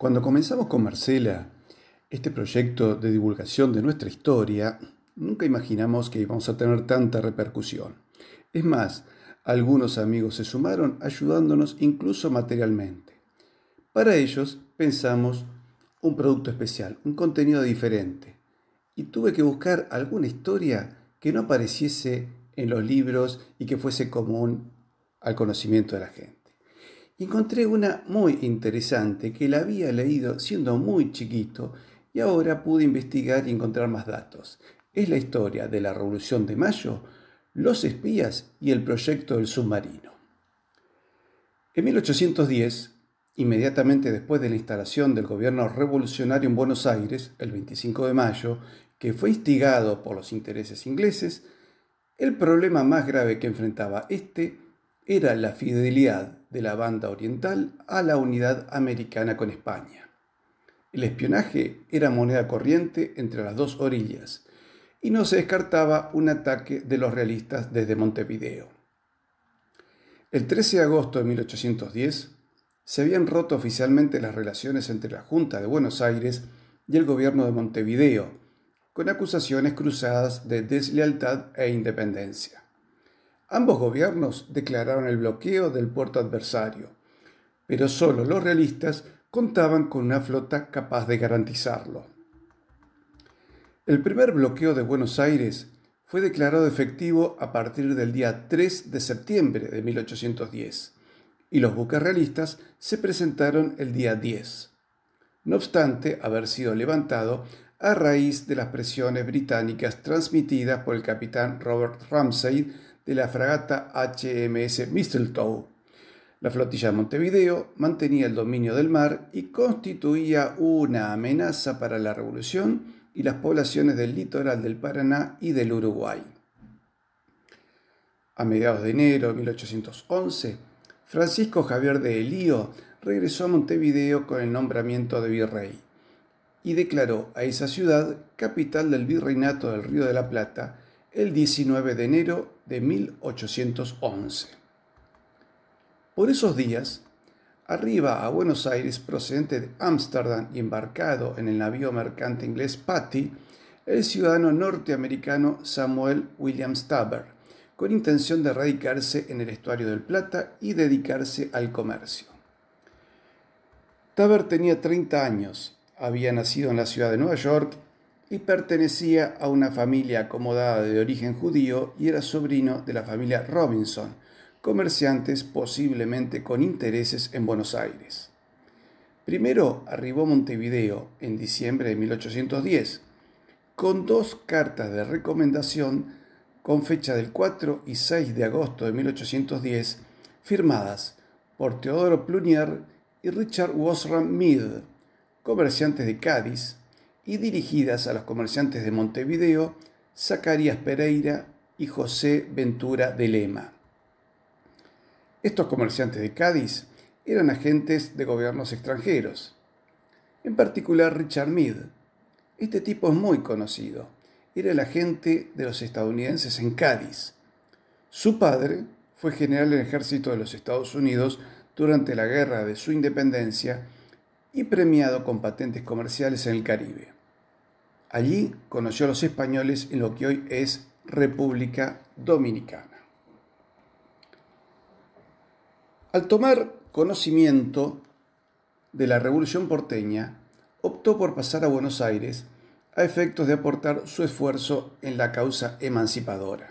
Cuando comenzamos con Marcela este proyecto de divulgación de nuestra historia, nunca imaginamos que íbamos a tener tanta repercusión. Es más, algunos amigos se sumaron ayudándonos incluso materialmente. Para ellos pensamos un producto especial, un contenido diferente. Y tuve que buscar alguna historia que no apareciese en los libros y que fuese común al conocimiento de la gente encontré una muy interesante que la había leído siendo muy chiquito y ahora pude investigar y encontrar más datos. Es la historia de la Revolución de Mayo, los espías y el proyecto del submarino. En 1810, inmediatamente después de la instalación del gobierno revolucionario en Buenos Aires, el 25 de mayo, que fue instigado por los intereses ingleses, el problema más grave que enfrentaba este era la fidelidad de la banda oriental a la unidad americana con España. El espionaje era moneda corriente entre las dos orillas y no se descartaba un ataque de los realistas desde Montevideo. El 13 de agosto de 1810 se habían roto oficialmente las relaciones entre la Junta de Buenos Aires y el gobierno de Montevideo, con acusaciones cruzadas de deslealtad e independencia. Ambos gobiernos declararon el bloqueo del puerto adversario, pero solo los realistas contaban con una flota capaz de garantizarlo. El primer bloqueo de Buenos Aires fue declarado efectivo a partir del día 3 de septiembre de 1810 y los buques realistas se presentaron el día 10, no obstante haber sido levantado a raíz de las presiones británicas transmitidas por el capitán Robert Ramsay de la fragata HMS Mistletoe. La flotilla de Montevideo mantenía el dominio del mar y constituía una amenaza para la revolución y las poblaciones del litoral del Paraná y del Uruguay. A mediados de enero de 1811, Francisco Javier de Elío regresó a Montevideo con el nombramiento de virrey y declaró a esa ciudad capital del virreinato del Río de la Plata, el 19 de enero de 1811. Por esos días, arriba a Buenos Aires procedente de Ámsterdam y embarcado en el navío mercante inglés Patty, el ciudadano norteamericano Samuel Williams Taber, con intención de radicarse en el estuario del Plata y dedicarse al comercio. Taber tenía 30 años, había nacido en la ciudad de Nueva York y pertenecía a una familia acomodada de origen judío y era sobrino de la familia Robinson, comerciantes posiblemente con intereses en Buenos Aires. Primero arribó Montevideo en diciembre de 1810 con dos cartas de recomendación con fecha del 4 y 6 de agosto de 1810 firmadas por Teodoro Plunier y Richard wasram Mead, comerciantes de Cádiz, y dirigidas a los comerciantes de Montevideo, Zacarías Pereira y José Ventura de Lema. Estos comerciantes de Cádiz eran agentes de gobiernos extranjeros, en particular Richard Mead. Este tipo es muy conocido. Era el agente de los estadounidenses en Cádiz. Su padre fue general del ejército de los Estados Unidos durante la guerra de su independencia y premiado con patentes comerciales en el Caribe. Allí conoció a los españoles en lo que hoy es República Dominicana. Al tomar conocimiento de la Revolución porteña, optó por pasar a Buenos Aires a efectos de aportar su esfuerzo en la causa emancipadora.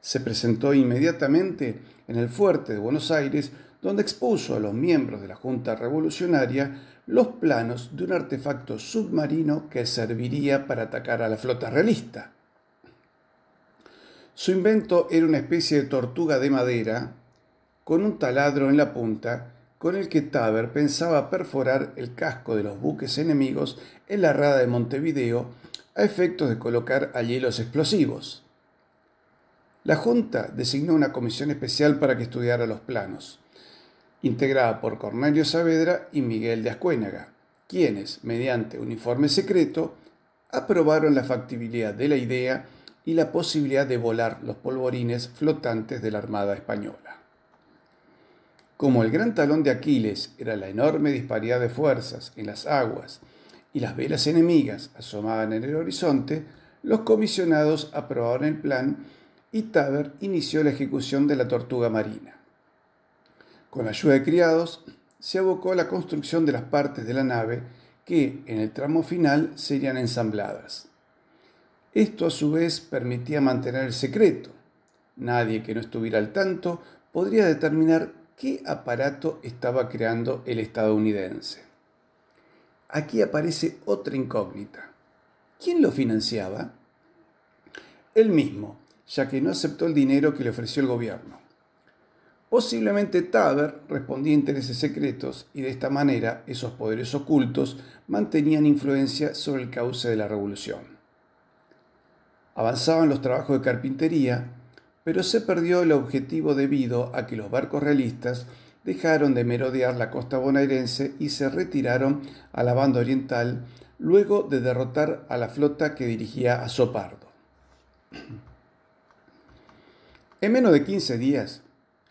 Se presentó inmediatamente en el fuerte de Buenos Aires, donde expuso a los miembros de la Junta Revolucionaria los planos de un artefacto submarino que serviría para atacar a la flota realista. Su invento era una especie de tortuga de madera con un taladro en la punta con el que Taber pensaba perforar el casco de los buques enemigos en la rada de Montevideo a efectos de colocar allí los explosivos. La Junta designó una comisión especial para que estudiara los planos integrada por Cornelio Saavedra y Miguel de Ascuénaga, quienes, mediante un informe secreto, aprobaron la factibilidad de la idea y la posibilidad de volar los polvorines flotantes de la Armada Española. Como el gran talón de Aquiles era la enorme disparidad de fuerzas en las aguas y las velas enemigas asomaban en el horizonte, los comisionados aprobaron el plan y Taber inició la ejecución de la tortuga marina. Con la ayuda de criados, se abocó a la construcción de las partes de la nave que, en el tramo final, serían ensambladas. Esto, a su vez, permitía mantener el secreto. Nadie que no estuviera al tanto podría determinar qué aparato estaba creando el estadounidense. Aquí aparece otra incógnita. ¿Quién lo financiaba? Él mismo, ya que no aceptó el dinero que le ofreció el gobierno. Posiblemente Taber respondía a intereses secretos y de esta manera esos poderes ocultos mantenían influencia sobre el cauce de la revolución. Avanzaban los trabajos de carpintería, pero se perdió el objetivo debido a que los barcos realistas dejaron de merodear la costa bonaerense y se retiraron a la banda oriental luego de derrotar a la flota que dirigía a Sopardo. En menos de 15 días,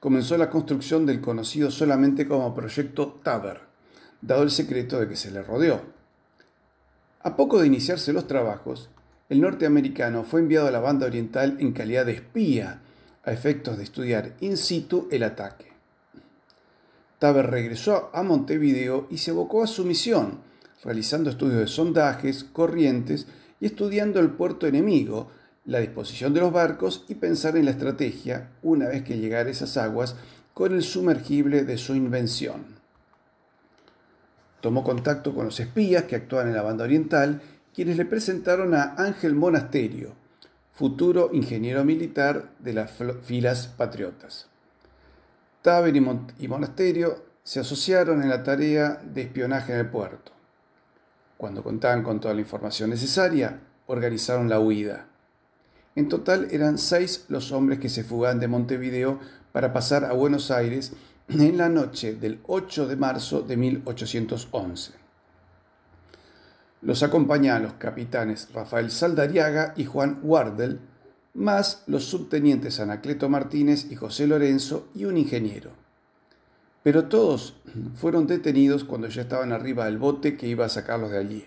comenzó la construcción del conocido solamente como proyecto Taber, dado el secreto de que se le rodeó. A poco de iniciarse los trabajos, el norteamericano fue enviado a la banda oriental en calidad de espía, a efectos de estudiar in situ el ataque. Taber regresó a Montevideo y se abocó a su misión, realizando estudios de sondajes, corrientes y estudiando el puerto enemigo, la disposición de los barcos y pensar en la estrategia una vez que llegara a esas aguas con el sumergible de su invención. Tomó contacto con los espías que actuaban en la banda oriental, quienes le presentaron a Ángel Monasterio, futuro ingeniero militar de las filas patriotas. Taber y Monasterio se asociaron en la tarea de espionaje en el puerto. Cuando contaban con toda la información necesaria, organizaron la huida. En total eran seis los hombres que se fugaban de Montevideo para pasar a Buenos Aires en la noche del 8 de marzo de 1811. Los acompañaban los capitanes Rafael Saldariaga y Juan Wardel, más los subtenientes Anacleto Martínez y José Lorenzo y un ingeniero. Pero todos fueron detenidos cuando ya estaban arriba del bote que iba a sacarlos de allí.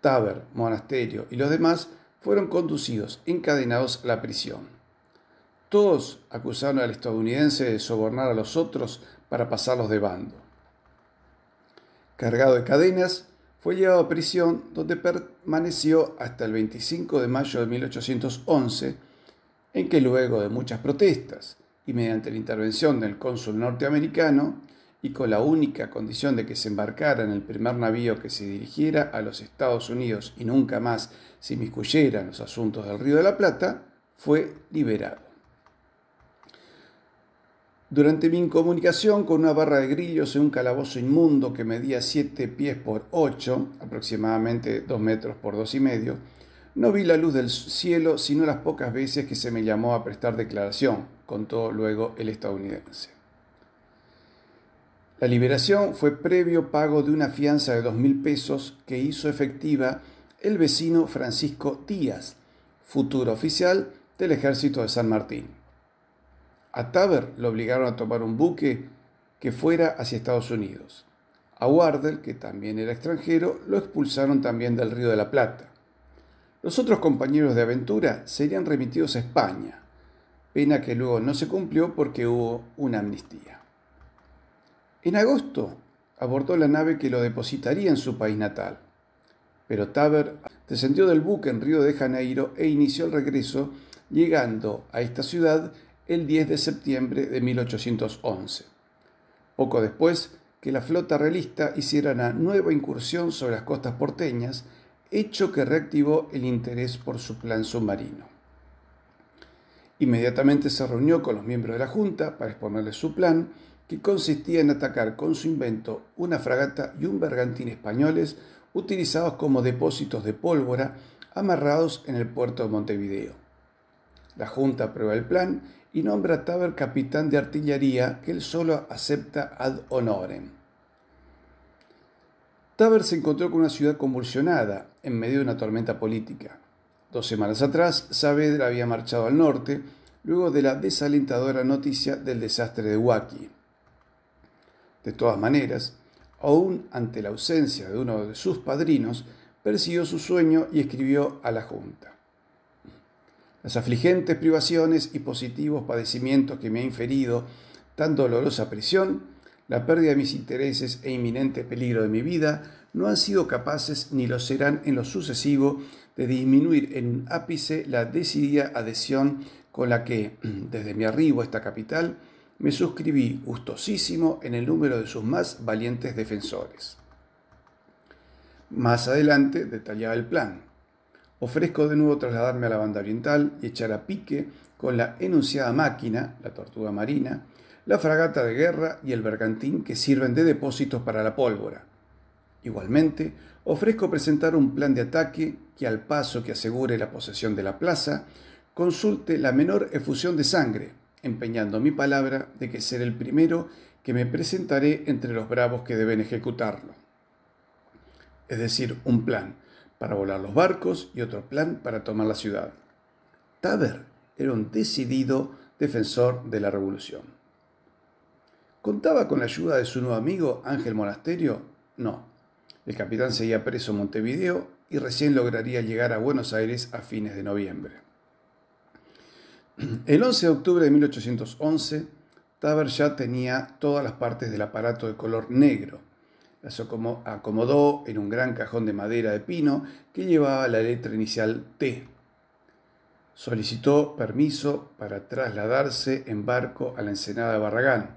Taber, Monasterio y los demás fueron conducidos encadenados a la prisión. Todos acusaron al estadounidense de sobornar a los otros para pasarlos de bando. Cargado de cadenas, fue llevado a prisión donde permaneció hasta el 25 de mayo de 1811, en que luego de muchas protestas y mediante la intervención del cónsul norteamericano, y con la única condición de que se embarcara en el primer navío que se dirigiera a los Estados Unidos y nunca más se inmiscuyera en los asuntos del Río de la Plata, fue liberado. Durante mi incomunicación con una barra de grillos en un calabozo inmundo que medía 7 pies por 8, aproximadamente 2 metros por 2 y medio, no vi la luz del cielo sino las pocas veces que se me llamó a prestar declaración, contó luego el estadounidense. La liberación fue previo pago de una fianza de 2.000 pesos que hizo efectiva el vecino Francisco Díaz, futuro oficial del ejército de San Martín. A Taber lo obligaron a tomar un buque que fuera hacia Estados Unidos. A Wardell, que también era extranjero, lo expulsaron también del Río de la Plata. Los otros compañeros de aventura serían remitidos a España, pena que luego no se cumplió porque hubo una amnistía. En agosto abordó la nave que lo depositaría en su país natal, pero Taber descendió del buque en Río de Janeiro e inició el regreso, llegando a esta ciudad el 10 de septiembre de 1811. Poco después que la flota realista hiciera una nueva incursión sobre las costas porteñas, hecho que reactivó el interés por su plan submarino. Inmediatamente se reunió con los miembros de la Junta para exponerles su plan que consistía en atacar con su invento una fragata y un bergantín españoles utilizados como depósitos de pólvora amarrados en el puerto de Montevideo. La Junta aprueba el plan y nombra a Taber capitán de artillería que él solo acepta ad honorem. Taber se encontró con una ciudad convulsionada en medio de una tormenta política. Dos semanas atrás, Saavedra había marchado al norte luego de la desalentadora noticia del desastre de Huaki. De todas maneras, aún ante la ausencia de uno de sus padrinos, persiguió su sueño y escribió a la Junta. Las afligentes privaciones y positivos padecimientos que me ha inferido tan dolorosa prisión, la pérdida de mis intereses e inminente peligro de mi vida, no han sido capaces ni lo serán en lo sucesivo de disminuir en un ápice la decidida adhesión con la que, desde mi arribo a esta capital, me suscribí gustosísimo en el número de sus más valientes defensores. Más adelante detallaba el plan. Ofrezco de nuevo trasladarme a la banda oriental y echar a pique con la enunciada máquina, la tortuga marina, la fragata de guerra y el bergantín que sirven de depósitos para la pólvora. Igualmente, ofrezco presentar un plan de ataque que al paso que asegure la posesión de la plaza, consulte la menor efusión de sangre, empeñando mi palabra de que seré el primero que me presentaré entre los bravos que deben ejecutarlo. Es decir, un plan para volar los barcos y otro plan para tomar la ciudad. Taber era un decidido defensor de la revolución. ¿Contaba con la ayuda de su nuevo amigo Ángel Monasterio? No. El capitán seguía preso en Montevideo y recién lograría llegar a Buenos Aires a fines de noviembre. El 11 de octubre de 1811, Taber ya tenía todas las partes del aparato de color negro. Las acomodó en un gran cajón de madera de pino que llevaba la letra inicial T. Solicitó permiso para trasladarse en barco a la ensenada de Barragán,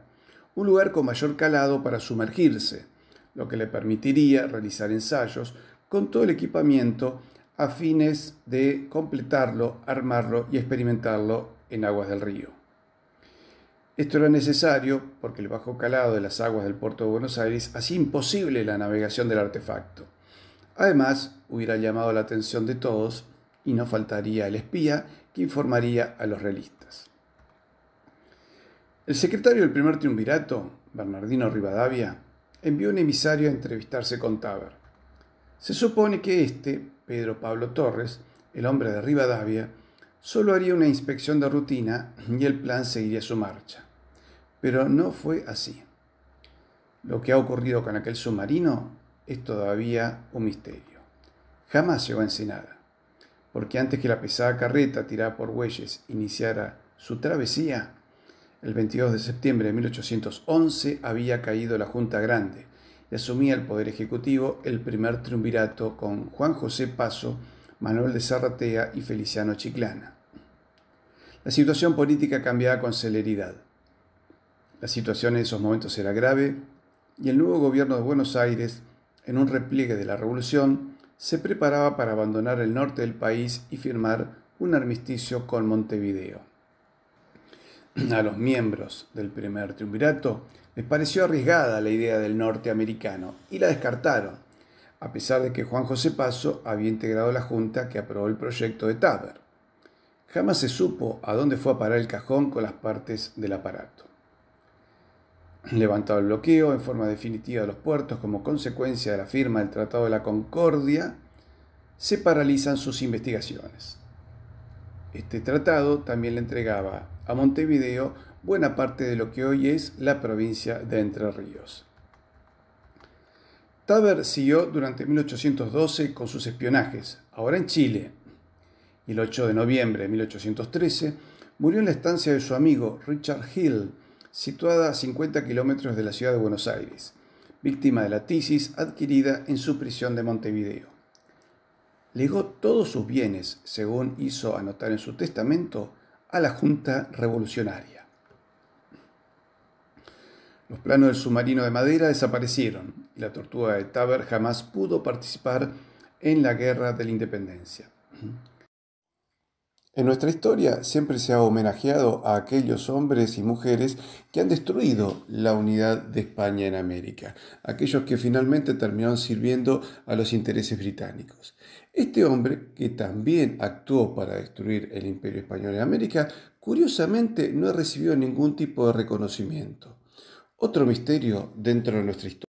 un lugar con mayor calado para sumergirse, lo que le permitiría realizar ensayos con todo el equipamiento a fines de completarlo, armarlo y experimentarlo en aguas del río. Esto era necesario porque el bajo calado de las aguas del puerto de Buenos Aires hacía imposible la navegación del artefacto. Además, hubiera llamado la atención de todos y no faltaría el espía que informaría a los realistas. El secretario del primer triunvirato, Bernardino Rivadavia, envió un emisario a entrevistarse con Taber. Se supone que éste Pedro Pablo Torres, el hombre de Rivadavia, solo haría una inspección de rutina y el plan seguiría su marcha. Pero no fue así. Lo que ha ocurrido con aquel submarino es todavía un misterio. Jamás llegó a Ensenada, porque antes que la pesada carreta tirada por bueyes iniciara su travesía, el 22 de septiembre de 1811 había caído la Junta Grande, y asumía el poder ejecutivo el primer triunvirato con Juan José Paso, Manuel de Zarratea y Feliciano Chiclana. La situación política cambiaba con celeridad. La situación en esos momentos era grave y el nuevo gobierno de Buenos Aires, en un repliegue de la revolución, se preparaba para abandonar el norte del país y firmar un armisticio con Montevideo. a los miembros del primer triunvirato les pareció arriesgada la idea del norteamericano y la descartaron, a pesar de que Juan José Paso había integrado la junta que aprobó el proyecto de Taber. Jamás se supo a dónde fue a parar el cajón con las partes del aparato. Levantado el bloqueo en forma definitiva de los puertos como consecuencia de la firma del Tratado de la Concordia, se paralizan sus investigaciones. Este tratado también le entregaba a Montevideo buena parte de lo que hoy es la provincia de Entre Ríos. Taber siguió durante 1812 con sus espionajes, ahora en Chile. el 8 de noviembre de 1813 murió en la estancia de su amigo Richard Hill, situada a 50 kilómetros de la ciudad de Buenos Aires, víctima de la tisis adquirida en su prisión de Montevideo. Legó todos sus bienes, según hizo anotar en su testamento, a la Junta Revolucionaria. Los planos del submarino de madera desaparecieron y la tortuga de Taber jamás pudo participar en la guerra de la independencia. En nuestra historia siempre se ha homenajeado a aquellos hombres y mujeres que han destruido la unidad de España en América, aquellos que finalmente terminaron sirviendo a los intereses británicos. Este hombre, que también actuó para destruir el imperio español en América, curiosamente no ha recibido ningún tipo de reconocimiento. Otro misterio dentro de nuestra historia.